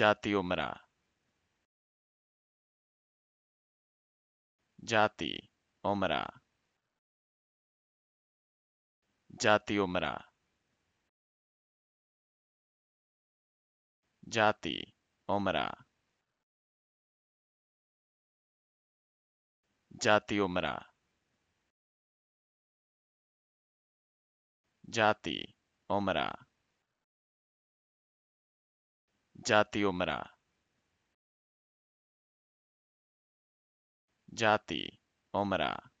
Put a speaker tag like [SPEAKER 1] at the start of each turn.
[SPEAKER 1] जाति उमरा जाति उमरा जाति उमरा जाति उमरा जाति उमरा जाति उमरा जाति उमरा जाति उमरा